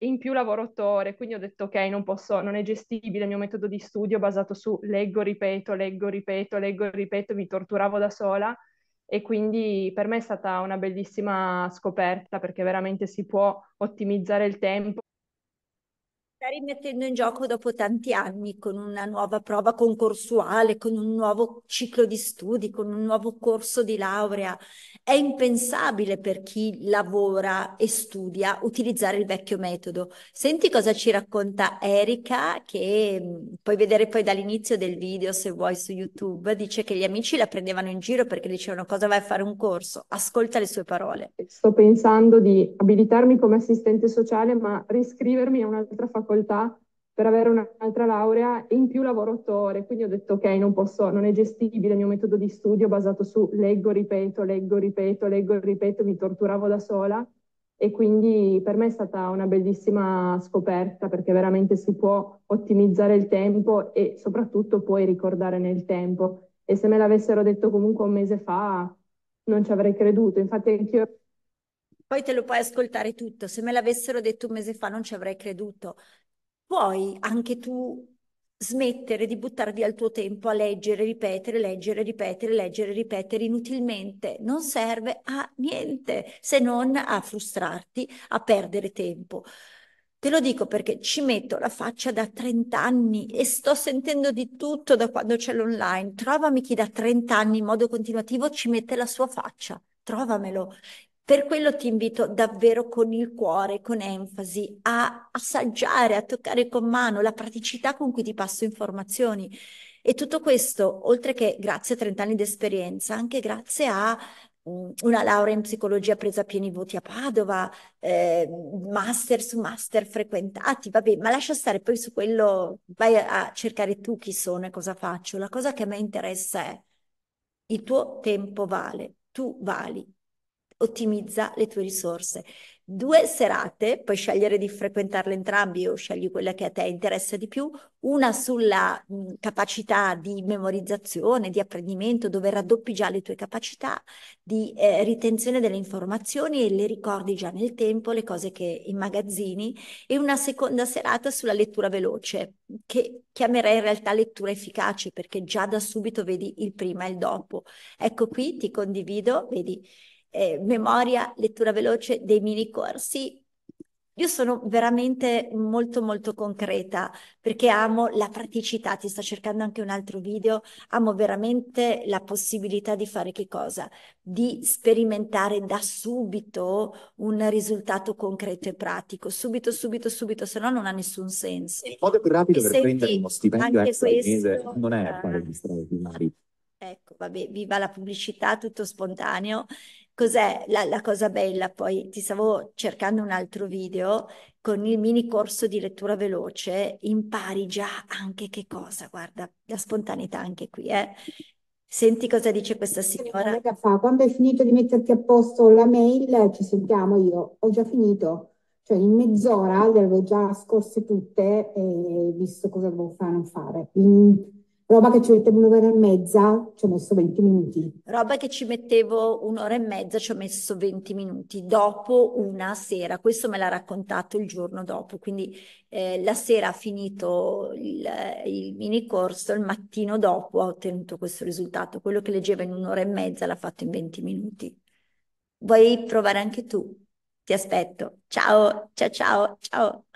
in più lavoro otto ore, quindi ho detto ok, non posso, non è gestibile il mio metodo di studio basato su leggo, ripeto, leggo, ripeto, leggo, ripeto, mi torturavo da sola e quindi per me è stata una bellissima scoperta perché veramente si può ottimizzare il tempo sta rimettendo in gioco dopo tanti anni con una nuova prova concorsuale, con un nuovo ciclo di studi, con un nuovo corso di laurea. È impensabile per chi lavora e studia utilizzare il vecchio metodo. Senti cosa ci racconta Erika, che mm, puoi vedere poi dall'inizio del video se vuoi su YouTube, dice che gli amici la prendevano in giro perché dicevano cosa vai a fare un corso. Ascolta le sue parole. Sto pensando di abilitarmi come assistente sociale, ma riscrivermi a un'altra facoltà facoltà per avere un'altra laurea e in più lavoro otto ore, quindi ho detto ok, non posso, non è gestibile il mio metodo di studio basato su leggo, ripeto, leggo, ripeto, leggo, ripeto, mi torturavo da sola e quindi per me è stata una bellissima scoperta perché veramente si può ottimizzare il tempo e soprattutto puoi ricordare nel tempo e se me l'avessero detto comunque un mese fa non ci avrei creduto, infatti anch'io poi te lo puoi ascoltare tutto. Se me l'avessero detto un mese fa non ci avrei creduto puoi anche tu smettere di buttare via il tuo tempo a leggere, ripetere, leggere, ripetere, leggere, ripetere inutilmente. Non serve a niente se non a frustrarti, a perdere tempo. Te lo dico perché ci metto la faccia da 30 anni e sto sentendo di tutto da quando c'è l'online. Trovami chi da 30 anni in modo continuativo ci mette la sua faccia. Trovamelo per quello ti invito davvero con il cuore, con enfasi, a assaggiare, a toccare con mano la praticità con cui ti passo informazioni. E tutto questo, oltre che grazie a 30 anni di esperienza, anche grazie a mm, una laurea in psicologia presa a pieni voti a Padova, eh, master su master frequentati, vabbè, ma lascia stare, poi su quello vai a cercare tu chi sono e cosa faccio. La cosa che a me interessa è il tuo tempo vale, tu vali, ottimizza le tue risorse. Due serate, puoi scegliere di frequentarle entrambi o scegli quella che a te interessa di più, una sulla mh, capacità di memorizzazione, di apprendimento, dove raddoppi già le tue capacità di eh, ritenzione delle informazioni e le ricordi già nel tempo, le cose che immagazzini, e una seconda serata sulla lettura veloce, che chiamerei in realtà lettura efficace perché già da subito vedi il prima e il dopo. Ecco qui ti condivido, vedi eh, memoria, lettura veloce, dei mini corsi. Io sono veramente molto molto concreta perché amo la praticità, ti sto cercando anche un altro video, amo veramente la possibilità di fare che cosa? Di sperimentare da subito un risultato concreto e pratico, subito, subito, subito, se no non ha nessun senso. Il modo più rapido e per senti, prendere uno stipendio extra questo, mese non è ah. fare gli straordinari. Ecco, vabbè, viva la pubblicità, tutto spontaneo. Cos'è la, la cosa bella? Poi ti stavo cercando un altro video con il mini corso di lettura veloce, impari già anche che cosa, guarda, la spontaneità anche qui, eh. Senti cosa dice questa signora. Quando hai finito di metterti a posto la mail, ci sentiamo io. Ho già finito, cioè in mezz'ora le avevo già scorse tutte e visto cosa dovevo fare non fare. In Roba che ci mettevo un'ora e mezza, ci ho messo 20 minuti. Roba che ci mettevo un'ora e mezza, ci ho messo 20 minuti dopo una sera. Questo me l'ha raccontato il giorno dopo. Quindi eh, la sera ha finito il, il mini corso, il mattino dopo ha ottenuto questo risultato. Quello che leggeva in un'ora e mezza l'ha fatto in 20 minuti. Vuoi provare anche tu? Ti aspetto. Ciao, ciao, ciao, ciao.